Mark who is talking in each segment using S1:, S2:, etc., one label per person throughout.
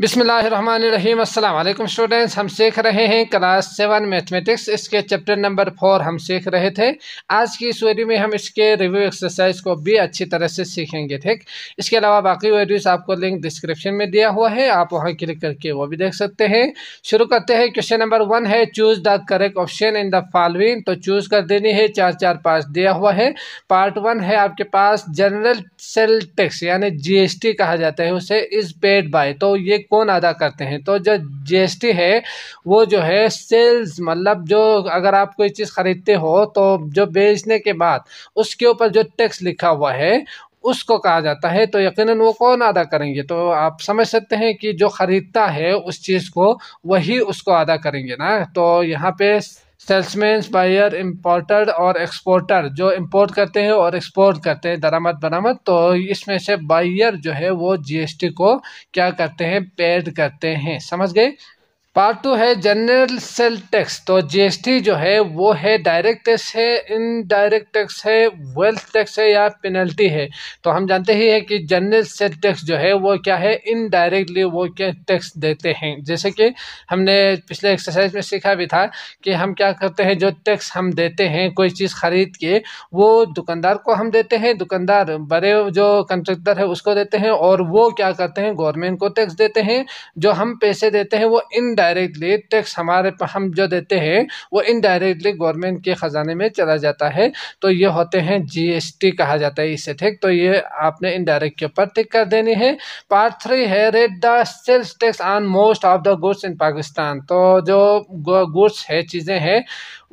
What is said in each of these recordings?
S1: बिसमीम अल्लाम स्टूडेंट्स हम सीख रहे हैं क्लास सेवन मैथमेटिक्स इसके चैप्टर नंबर फोर हम सीख रहे थे आज की इस वीडियो में हम इसके रिव्यू एक्सरसाइज को भी अच्छी तरह से सीखेंगे ठीक इसके अलावा बाकी वीडियोस आपको लिंक डिस्क्रिप्शन में दिया हुआ है आप वहां क्लिक करके वो भी देख सकते हैं शुरू करते हैं क्वेश्चन नंबर वन है choose the correct option in the following तो चूज़ कर देनी है चार चार पार्ट दिया हुआ है पार्ट वन है आपके पास जनरल सेल टैक्स यानी जी कहा जाता है उसे इज़ पेड बाय तो ये कौन अदा करते हैं तो जो जी है वो जो है सेल्स मतलब जो अगर आप कोई चीज़ ख़रीदते हो तो जो बेचने के बाद उसके ऊपर जो टैक्स लिखा हुआ है उसको कहा जाता है तो यकीनन वो कौन अदा करेंगे तो आप समझ सकते हैं कि जो ख़रीदता है उस चीज़ को वही उसको अदा करेंगे ना तो यहाँ पे सेल्समैन बायर इम्पोर्टर और एक्सपोर्टर जो इम्पोर्ट करते हैं और एक्सपोर्ट करते हैं दरामद बरामद तो इसमें से बायर जो है वो जीएसटी को क्या करते हैं पेड करते हैं समझ गए पार्ट टू है जनरल सेल टैक्स तो जीएसटी जो है वो है डायरेक्ट टैक्स है इनडायरेक्ट टैक्स है वेल्थ टैक्स है या पेनल्टी है तो हम जानते ही है कि जनरल सेल टैक्स जो है वो क्या है इनडायरेक्टली वो क्या टैक्स देते हैं जैसे कि हमने पिछले एक्सरसाइज में सीखा भी था कि हम क्या करते हैं जो टैक्स हम देते हैं कोई चीज़ खरीद के वो दुकानदार को हम देते हैं दुकानदार बड़े जो कंट्रेक्टर है उसको देते हैं और वो क्या करते हैं गवर्नमेंट को टैक्स देते हैं जो हम पैसे देते हैं वो इनडायरेक्ट डायरेक्टली टैक्स हमारे हम जो देते हैं वो इनडायरेक्टली गवर्नमेंट के ख़जाने में चला जाता है तो ये होते हैं जीएसटी कहा जाता है इसे ठीक तो ये आपने इनडायरेक्ट के ऊपर टिक कर देनी है पार्ट थ्री है rate the sales tax on most of the goods in Pakistan तो जो गुड्स है चीज़ें हैं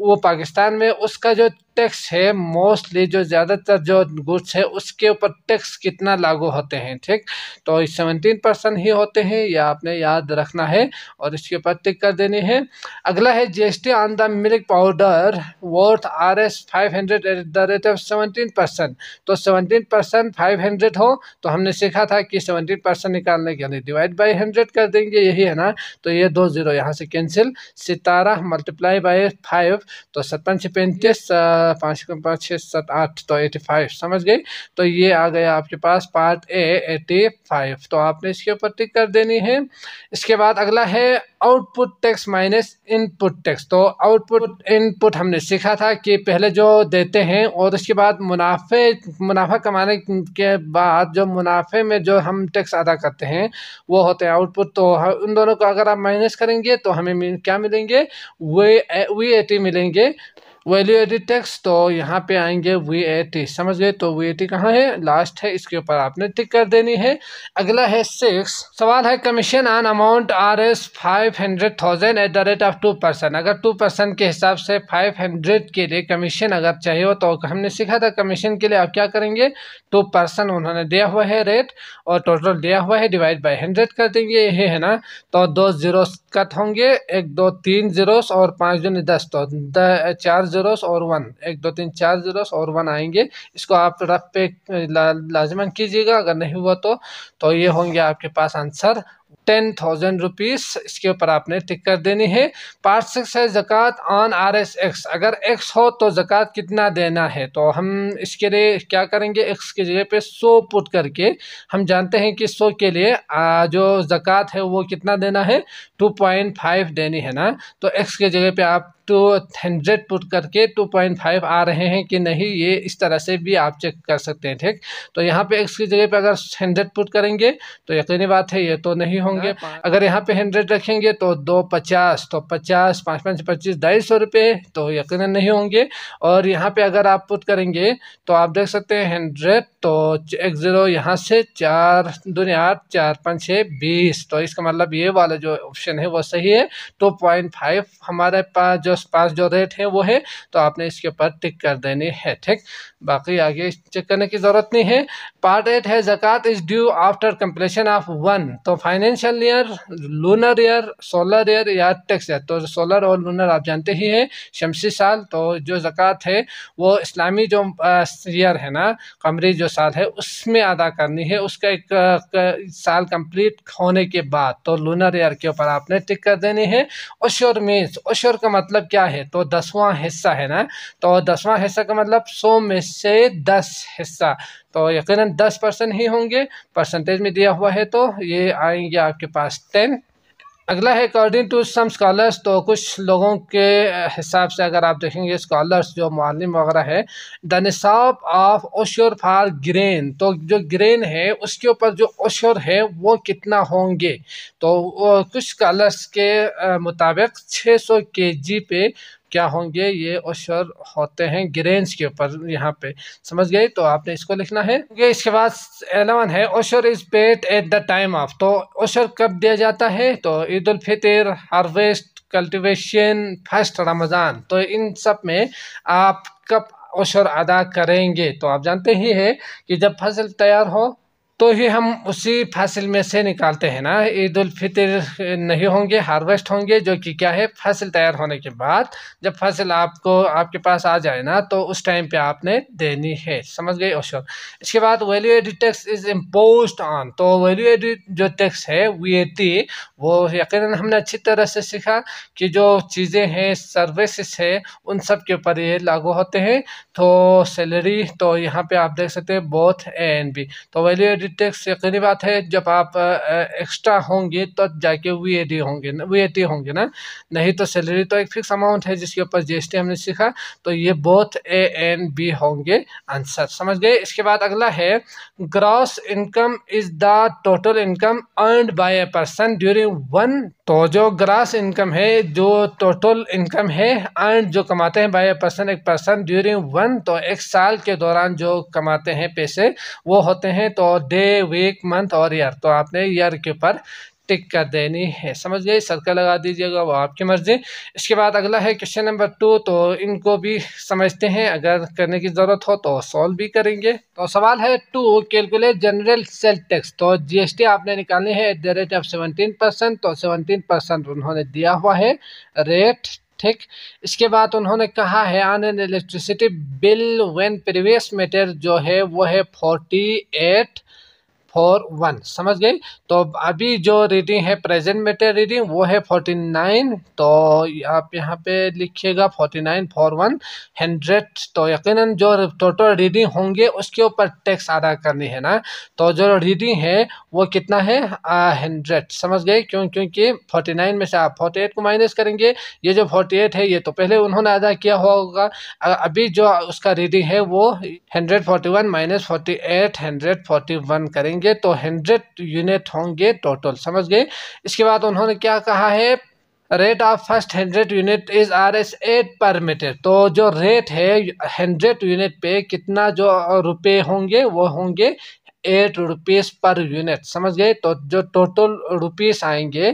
S1: वो पाकिस्तान में उसका जो टैक्स है मोस्टली जो ज़्यादातर जो गुड्स है उसके ऊपर टैक्स कितना लागू होते हैं ठीक तो सेवनटीन परसेंट ही होते हैं या आपने याद रखना है और इसके ऊपर टिक कर देनी है अगला है GST on the milk powder worth R S five hundred at the rate of seventeen percent तो सेवनटीन परसेंट फाइव हंड्रेड हो तो हमने सीखा था कि सेवनटीन परसेंट निकालने के लिए डिवाइड बाई हंड्रेड कर देंगे यही है ना तो ये दो जीरो यहाँ से कैंसिल सितारा मल्टीप्लाई बाई फाइव तो से पैंतीस पाँच कम पाँच छः सात आठ तो एटी फाइव समझ गए तो ये आ गया आपके पास पार्ट ए एटी फाइव तो आपने इसके ऊपर टिक कर देनी है इसके बाद अगला है output tax minus input tax तो आउटपुट इनपुट हमने सीखा था कि पहले जो देते हैं और उसके बाद मुनाफे मुनाफा कमाने के बाद जो मुनाफे में जो हम टैक्स अदा करते हैं वो होते हैं आउटपुट तो उन दोनों को अगर आप माइनस करेंगे तो हमें क्या मिलेंगे वे वी एटी मिलेंगे वैल्यू एडिड टेक्स तो यहाँ पे आएंगे वी ए टी समझ गए तो वी ए टी कहाँ है लास्ट है इसके ऊपर आपने टिक कर देनी है अगला है सिक्स सवाल है commission on amount R S five hundred thousand at the rate of two percent अगर टू परसेंट के हिसाब से फाइव हंड्रेड के लिए कमीशन अगर चाहिए हो तो हमने सीखा था कमीशन के लिए आप क्या करेंगे टू परसेंट उन्होंने दिया हुआ है रेट और टोटल दिया हुआ है डिवाइड बाई हंड्रेड कर देंगे ये है ना तो दो जीरो कट होंगे एक दो तीन जीरोस और पाँच दूनी दस तो चार जीरोस और वन एक दो तीन चार जीरोस और वन आएंगे इसको आप रफ पे ला, लाजमन कीजिएगा अगर नहीं हुआ तो तो ये होंगे आपके पास आंसर टेन थाउजेंड रुपीज़ इसके ऊपर आपने टिक कर देनी है पार्ट सिक्स है जक़ात ऑन आर एस एक्स अगर एक्स हो तो ज़क़़त कितना देना है तो हम इसके लिए क्या करेंगे एक्स की जगह पे सो पुट करके हम जानते हैं कि सो के लिए आ, जो ज़क़़त है वो कितना देना है टू पॉइंट फाइव देनी है ना तो एक्स की जगह पे आप टू हंड्रेड पुट करके टू पॉइंट फाइव आ रहे हैं कि नहीं ये इस तरह से भी आप चेक कर सकते हैं ठीक तो यहाँ पे एक्स की जगह पे अगर हंड्रेड पुट करेंगे तो यकीनी बात है ये तो नहीं होंगे अगर यहाँ पे हंड्रेड रखेंगे तो दो पचास तो पचास पाँच पाँच पच्चीस ढाई सौ रुपये तो यकीन नहीं होंगे और यहाँ पर अगर आप पुट करेंगे तो आप देख सकते हैं हंड्रेड तो एक ज़ीरो यहाँ से चार दुनिया आठ चार पाँच छः बीस तो इसका मतलब ये वाला जो ऑप्शन है वो सही है टू पॉइंट फाइव हमारे पास जो पास जो रेट है वो है तो आपने इसके ऊपर टिक कर देनी है ठीक बाकी आगे चेक करने की ज़रूरत नहीं है पार्ट एट है जक़ात is due after completion of one तो financial year lunar year solar year या टैक्स ईयर तो सोलर और लूनर आप जानते ही हैं शमसी साल तो जो जक़ात है वो इस्लामी जो ईयर है ना कमरी जो साल है उसमें अदा करनी है उसका एक, एक साल कंप्लीट होने के बाद तो लूनर ईयर के ऊपर आपने टिक कर देनी है ओश्योर मीन्स ओश्योर का मतलब क्या है तो दसवां हिस्सा है ना तो दसवां हिस्सा का मतलब सौ में से दस हिस्सा तो यकीनन दस परसेंट ही होंगे परसेंटेज में दिया हुआ है तो ये आएंगे आपके पास टेन अगला है अकॉर्डिंग टू सम स्कॉलर्स तो कुछ लोगों के हिसाब से अगर आप देखेंगे स्कॉलर्स जो मालिम वगैरह है द निसाब ऑफ ओशर फार ग्रेन तो जो ग्रेन है उसके ऊपर जो ओशर है वो कितना होंगे तो कुछ स्कॉलर्स के मुताबिक 600 केजी पे क्या होंगे ये ओशर होते हैं ग्रेन्स के ऊपर यहाँ पे समझ गए तो आपने इसको लिखना है ये इसके बाद एलेवन है अशर is paid at the time of तो ओशर कब दिया जाता है तो Eid ul Fitr harvest cultivation first Ramzan तो इन सब में आप कब अशर अदा करेंगे तो आप जानते ही हैं कि जब फसल तैयार हो तो ही हम उसी फसल में से निकालते हैं ना ईद फितर नहीं होंगे हार्वेस्ट होंगे जो कि क्या है फसल तैयार होने के बाद जब फसल आपको आपके पास आ जाए ना तो उस टाइम पे आपने देनी है समझ गए अशोक इसके बाद value added tax is imposed on तो वैल्यू एडिड जो टैक्स है वी वो यकीन हमने अच्छी तरह से सीखा कि जो चीज़ें हैं सर्विस है उन सब के ऊपर ये लागू होते हैं तो सैलरी तो यहाँ पर आप देख सकते हैं बोथ ए एंड बी तो वैल्यू एडिड टैक्स करीब बात है जब आप एक्स्ट्रा होंगे तो जाके वी ए डी होंगे वी ए टी होंगे ना नहीं तो सैलरी तो एक फिक्स अमाउंट है जिसके ऊपर जी एस टी हमने सीखा तो ये बोथ ए एंड बी होंगे आंसर समझ गए इसके बाद अगला है gross income is the total income earn by a person during one तो जो ग्रास इनकम है जो टोटल इनकम है अर्न जो कमाते हैं बाय ए पर्सन एक पर्सन ड्यूरिंग वन तो एक साल के दौरान जो कमाते हैं पैसे वो होते हैं तो डे वीक मंथ और ईयर तो आपने ईयर के ऊपर टिक कर देनी है समझ गए सर्कल लगा दीजिएगा वो आपकी मर्ज़ी इसके बाद अगला है क्वेश्चन नंबर टू तो इनको भी समझते हैं अगर करने की ज़रूरत हो तो सॉल्व भी करेंगे तो सवाल है to calculate general sale tax तो जीएसटी आपने निकालनी है at the rate of seventeen percent तो सेवनटीन परसेंट उन्होंने दिया हुआ है रेट ठीक इसके बाद उन्होंने कहा है on an electricity bill when previous meter जो है वो है फोर्टी एट फोर वन समझ गई तो अभी जो रीडिंग है प्रेजेंट मेटर रीडिंग वो है फोर्टी नाइन तो आप यहाँ पे लिखिएगा forty nine four one hundred तो यकीनन जो टोटल रीडिंग होंगे उसके ऊपर टैक्स अदा करनी है ना तो जो रीडिंग है वो कितना है हंड्रेड समझ गए क्यों क्योंकि फोर्टी नाइन में से आप फोर्टी एट को माइनस करेंगे ये जो फोर्टी एट है ये तो पहले उन्होंने अदा किया हुआ होगा अभी जो उसका रीडिंग है वो hundred forty one minus forty eight hundred forty one करेंगे होंगे तो हंड्रेड यूनिट होंगे टोटल समझ गए इसके बाद उन्होंने क्या कहा है rate of first hundred unit is R S eight per meter तो जो रेट है हंड्रेड यूनिट पे कितना जो रुपए होंगे वो होंगे एट रुपीज़ पर यूनिट समझ गए तो जो टोटल रुपीस आएंगे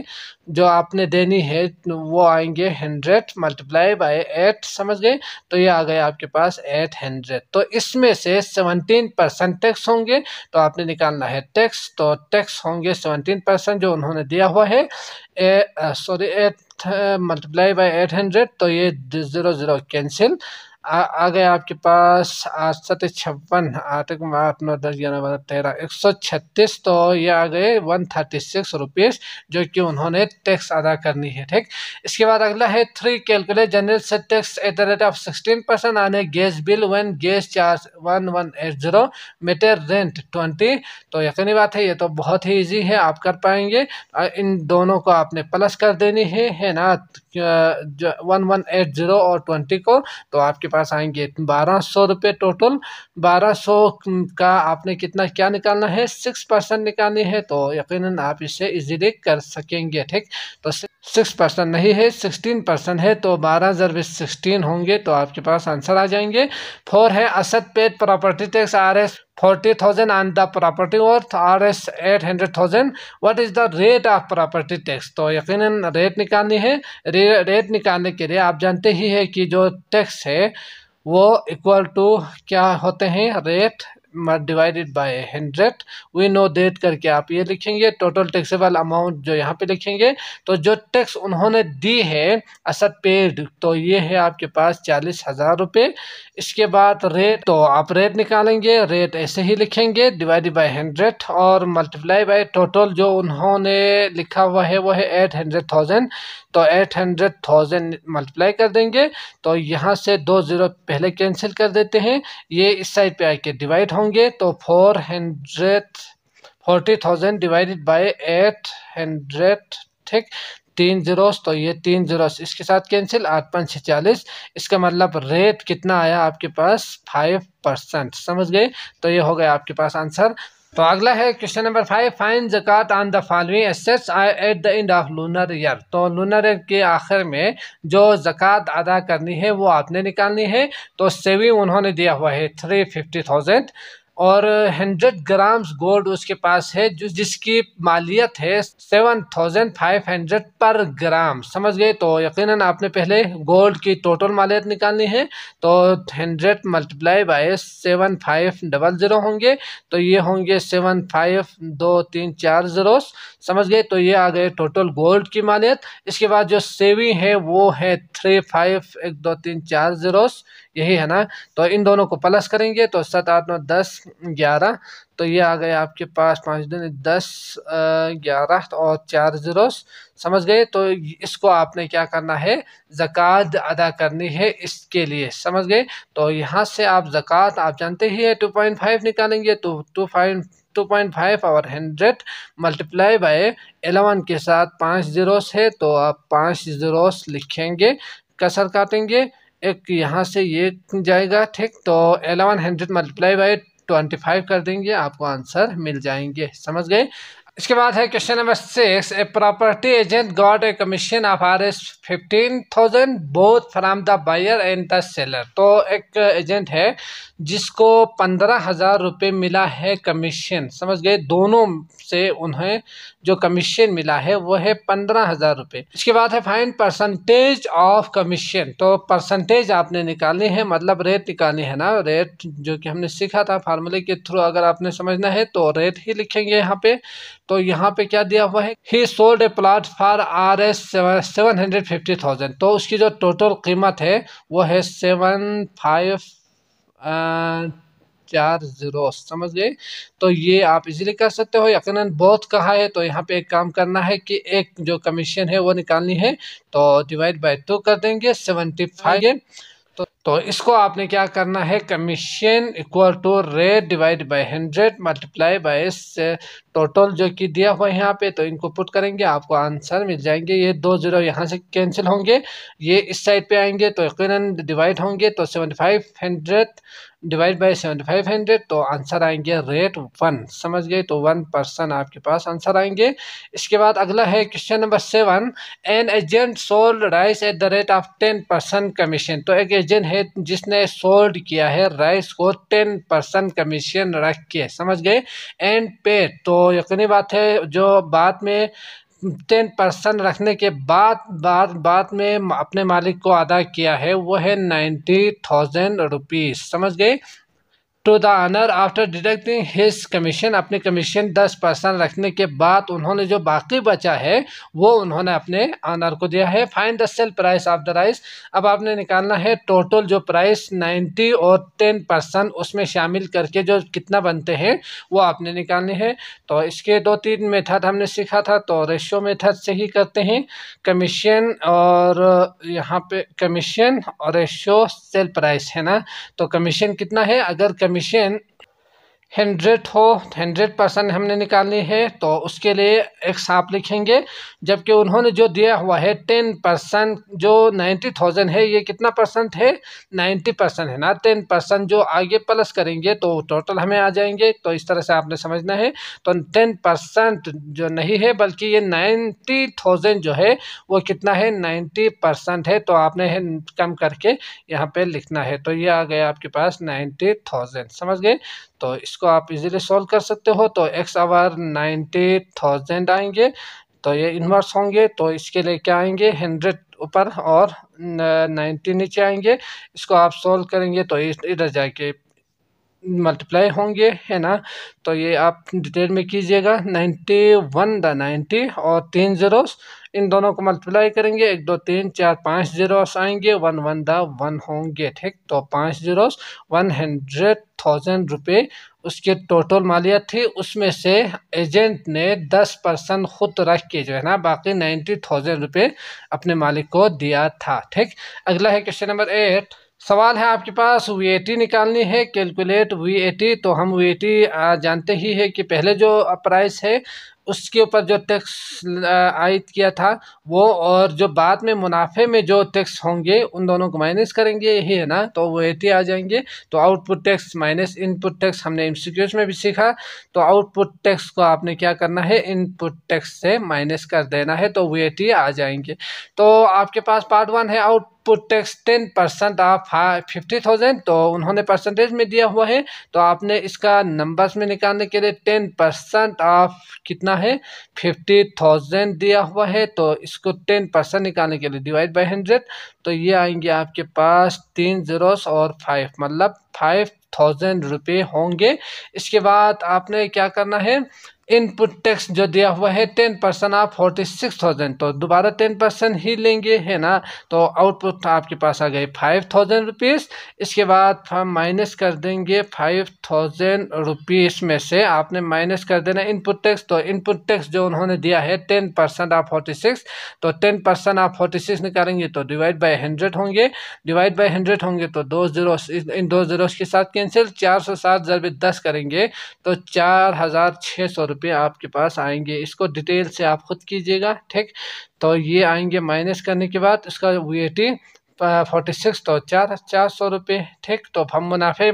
S1: जो आपने देनी है वो आएंगे हंड्रेड मल्टीप्लाई बाय एट समझ गए तो ये आ गए आपके पास एट हंड्रेड तो इसमें से सेवनटीन परसेंट टैक्स होंगे तो आपने निकालना है टैक्स तो टैक्स होंगे सेवनटीन परसेंट जो उन्होंने दिया हुआ है sorry eight multiply by eight hundred तो ये जीरो ज़ीरो कैंसिल आ, आ आपके पास आठ छप्पन आठ एक आठ नौ दस ग्यारह बारह तेरह एक सौ छत्तीस तो ये आ गए वन थर्टी सिक्स रुपीज़ जो कि उन्होंने टैक्स अदा करनी है ठीक इसके बाद अगला है three calculate general sale tax at the rate of sixteen percent आने gas bill one gas charge one one eight zero meter rent twenty तो यकीनी बात है ये तो बहुत ही ईजी है आप कर पाएंगे इन दोनों को आपने प्लस कर देनी है है ना वन वन एट ज़ीरो और ट्वेंटी को तो आपके पास आएंगे बारह सौ रुपये टोटल बारह सौ का आपने कितना क्या निकालना है सिक्स परसेंट निकालनी है तो यकीनन आप इसे इजीली कर सकेंगे ठीक तो सिक्स परसेंट नहीं है सिक्सटीन परसेंट है तो बारह बीस सिक्सटीन होंगे तो आपके पास आंसर आ जाएंगे फोर है Asad paid property tax R S forty thousand on the property worth R S eight hundred thousand what is the rate of property tax तो यकीन रेट निकालनी है रे, रेट निकालने के लिए आप जानते ही है कि जो टैक्स है वो इक्वल टू क्या होते हैं rate divided by hundred we know that करके आप ये लिखेंगे टोटल टैक्सेबल अमाउंट जो यहाँ पे लिखेंगे तो जो टैक्स उन्होंने दी है असद पेड तो ये है आपके पास चालीस हज़ार रुपये इसके बाद रेट तो आप रेट निकालेंगे रेट ऐसे ही लिखेंगे डिवाइडेड बाय हंड्रेड और मल्टीप्लाई बाय टोटल जो उन्होंने लिखा हुआ है वो है एट हंड्रेड थाउजेंड तो एट हंड्रेड थाउजेंड मल्टीप्लाई कर देंगे तो यहाँ से दो ज़ीरो पहले कैंसिल कर देते हैं ये इस साइड पे आके डिवाइड होंगे होंगे तो four hundred forty thousand divided by eight hundred ठीक तीन जीरोस तो ये तीन जीरोस इसके साथ कैंसिल आठ पाँच छियालीस इसका मतलब रेट कितना आया आपके पास फाइव परसेंट समझ गए तो ये हो गया आपके पास आंसर तो अगला है क्वेश्चन नंबर फाइव फाइन जक़ात on the following assets at the end of lunar year तो लूनर ईयर के आखिर में जो जक़ात अदा करनी है वो आपने निकालनी है तो सेविंग उन्होंने दिया हुआ है थ्री फिफ्टी थाउजेंड और हंड्रेड ग्राम्स गोल्ड उसके पास है जो जिसकी मालियत है सेवन थाउजेंड फाइव हंड्रेड पर ग्राम समझ गए तो यकीनन आपने पहले गोल्ड की टोटल मालियत निकालनी है तो hundred multiply by seven five double zero होंगे तो ये होंगे सेवन फाइव दो तीन चार ज़ीरो समझ गए तो ये आ गए टोटल गोल्ड की मालियत इसके बाद जो सेविंग है वो है थ्री फाइव एक दो तीन चार ज़ीरो यही है ना तो इन दोनों को प्लस करेंगे तो सात आठ नौ दस ग्यारह तो ये आ गए आपके पास पाँच दिन दस ग्यारह और चार ज़ीरोस समझ गए तो इसको आपने क्या करना है ज़क़़त अदा करनी है इसके लिए समझ गए तो यहाँ से आप ज़क़़त आप जानते ही है टू पॉइंट फाइव निकालेंगे तो two point two point five और हंड्रेड मल्टीप्लाई बाय एलेवन के साथ पाँच ज़ीरोस है तो आप पाँच ज़ीरोस लिखेंगे कसर काटेंगे एक यहाँ से ये जाएगा ठीक तो eleven hundred multiply by twenty five कर देंगे आपको आंसर मिल जाएंगे समझ गए इसके बाद है question number six a property agent got a commission of R S fifteen thousand both from the buyer and the seller तो एक एजेंट है जिसको पंद्रह हज़ार रुपये मिला है कमीशन समझ गए दोनों से उन्हें जो कमीशन मिला है वो है पंद्रह हज़ार रुपये इसके बाद है फाइन परसेंटेज ऑफ कमीशन तो परसेंटेज आपने निकालनी है मतलब रेट निकालनी है ना रेट जो कि हमने सीखा था फार्मूले के थ्रू अगर आपने समझना है तो रेट ही लिखेंगे यहाँ पे तो यहाँ पे क्या दिया हुआ है he sold a plot for R S seven hundred fifty thousand तो उसकी जो टोटल कीमत है वो है सेवन फाइव चार जीरो समझ गए तो ये आप इजीली कर सकते हो यकीन बहुत कहा है तो यहाँ पे एक काम करना है कि एक जो कमीशन है वो निकालनी है तो डिवाइड बाय टू कर देंगे सेवेंटी फाइव तो तो इसको आपने क्या करना है commission equal to rate divide by hundred multiply by total जो कि दिया हुआ है यहाँ पे तो इनको पुट करेंगे आपको आंसर मिल जाएंगे ये दो जीरो यहाँ से कैंसिल होंगे ये इस साइड पे आएंगे तो यकीन डिवाइड होंगे तो seventy five hundred divide by seventy five hundred तो आंसर आएंगे रेट वन समझ गए तो वन परसेंट आपके पास आंसर आएंगे इसके बाद अगला है question number seven an agent sold rice at the rate of ten percent commission तो एक एजेंट है जिसने सोल्ड किया है राइस को टेन परसेंट कमीशन रख के समझ गए एंड पे तो यकीनी बात है जो बाद में टेन परसेंट रखने के बाद बाद बाद में अपने मालिक को अदा किया है वो है नाइन्टी थाउजेंड रुपीज़ समझ गए to the owner after deducting his commission अपने कमीशन दस परसेंट रखने के बाद उन्होंने जो बाकी बचा है वो उन्होंने अपने आनर को दिया है find the sale price of the rice अब आपने निकालना है टोटल जो प्राइस नाइन्टी और टेन परसेंट उसमें शामिल करके जो कितना बनते हैं वो आपने निकालने हैं तो इसके दो तीन मेथड हमने सीखा था तो रेशो मेथड से ही करते हैं कमीशन और यहाँ पे कमीशन और रेशो सेल प्राइस है ना तो कमीशन कितना है अगर कमी משען हंड्रेड हो हंड्रेड परसेंट हमने निकालनी है तो उसके लिए एक साफ लिखेंगे जबकि उन्होंने जो दिया हुआ है टेन परसेंट जो नाइन्टी थाउजेंड है ये कितना परसेंट है नाइन्टी परसेंट है ना टेन परसेंट जो आगे प्लस करेंगे तो टोटल हमें आ जाएंगे तो इस तरह से आपने समझना है तो टेन परसेंट जो नहीं है बल्कि ये नाइन्टी थाउजेंड जो है वो कितना है नाइन्टी परसेंट है तो आपने है कम करके यहाँ पर लिखना है तो ये आ गया आपके पास नाइन्टी थाउजेंड समझ गए तो इस इसको आप इजीली सॉल्व कर सकते हो तो एक्स आवर नाइन्टी थाउजेंड आएंगे तो ये इन्वर्स होंगे तो इसके लिए क्या आएंगे हंड्रेड ऊपर और नाइन्टी नीचे आएंगे इसको आप सॉल्व करेंगे तो इधर जाके मल्टीप्लाई होंगे है ना तो ये आप डिटेल में कीजिएगा नाइन्टी वन द नाइन्टी और तीन ज़ीरोस इन दोनों को मल्टीप्लाई करेंगे एक दो तीन चार पाँच जीरोस आएंगे वन वन द वन होंगे ठीक तो पाँच जीरोस वन हंड्रेड थाउजेंड रुपये उसके टोटल मालियत थी उसमें से एजेंट ने दस परसेंट खुद रख के जो है ना बाकी नाइन्टी थाउजेंड रुपये अपने मालिक को दिया था ठीक अगला है क्वेश्चन नंबर एट सवाल है आपके पास वी निकालनी है कैलकुलेट वी तो हम वी जानते ही है कि पहले जो प्राइस है उसके ऊपर जो टैक्स आयद किया था वो और जो बाद में मुनाफे में जो टैक्स होंगे उन दोनों को माइनस करेंगे यही है ना तो वो एटी आ जाएंगे तो output tax minus input tax हमने एम में भी सीखा तो आउटपुट टैक्स को आपने क्या करना है इनपुट टैक्स से माइनस कर देना है तो वो आ जाएंगे तो आपके पास पार्ट वन है out tax ten percent of fifty thousand तो उन्होंने परसेंटेज में दिया हुआ है तो आपने इसका नंबर्स में निकालने के लिए टेन परसेंट ऑफ कितना है फिफ्टी थाउजेंड दिया हुआ है तो इसको टेन परसेंट निकालने के लिए डिवाइड बाई हंड्रेड तो ये आएंगे आपके पास तीन जीरोस और फाइव मतलब फाइव थाउजेंड रुपये होंगे इसके बाद आपने क्या करना है इनपुट टैक्स जो दिया हुआ है टेन परसेंट आप फोर्टी सिक्स थाउजेंड तो दोबारा टेन परसेंट ही लेंगे है ना तो आउटपुट आपके पास आ गए फाइव थाउजेंड रुपीज़ इसके बाद हम माइनस कर देंगे फाइव थाउजेंड रुपीज़ में से आपने माइनस कर देना इनपुट टैक्स तो इनपुट टैक्स जो उन्होंने दिया है टेन परसेंट आप फोर्टी सिक्स तो टेन परसेंट आप फोर्टी सिक्स निकालेंगे तो डिवाइड बाई हंड्रेड होंगे डिवाइड बाई हंड्रेड होंगे तो दो जीरो इन दो जीरोस के साथ कैंसिल चार सौ सात जब दस करेंगे तो चार हज़ार छः सौ रुपये आपके पास आएंगे इसको डिटेल से आप खुद कीजिएगा ठीक तो ये आएंगे माइनस करने के बाद इसका वी फोर्टी सिक्स तो चार चार सौ रुपये ठीक तो हम मुनाफे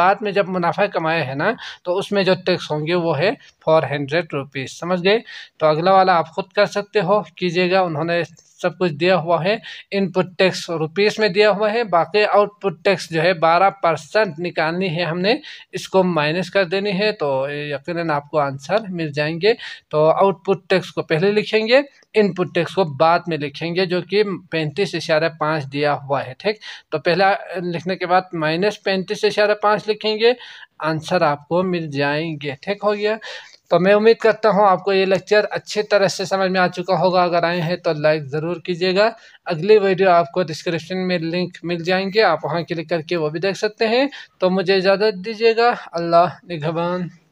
S1: बाद में जब मुनाफा कमाए हैं ना तो उसमें जो टैक्स होंगे वो है फोर हंड्रेड रुपीज़ समझ गए तो अगला वाला आप खुद कर सकते हो कीजिएगा उन्होंने सब कुछ दिया हुआ है इनपुट टैक्स रुपीस में दिया हुआ है बाकी आउटपुट टैक्स जो है बारह परसेंट निकालनी है हमने इसको माइनस कर देनी है तो यकीन आपको आंसर मिल जाएंगे तो आउटपुट टैक्स को पहले लिखेंगे इनपुट टैक्स को बाद में लिखेंगे जो कि पैंतीस इशारा पाँच दिया हुआ है ठीक तो पहला लिखने के बाद माइनस पैंतीस इशारा पाँच लिखेंगे आंसर आपको मिल जाएंगे ठीक हो गया तो मैं उम्मीद करता हूँ आपको ये लेक्चर अच्छे तरह से समझ में आ चुका होगा अगर आए हैं तो लाइक ज़रूर कीजिएगा अगली वीडियो आपको डिस्क्रिप्शन में लिंक मिल जाएंगे आप वहाँ क्लिक करके वो भी देख सकते हैं तो मुझे इजाज़त दीजिएगा अल्लाह निगबान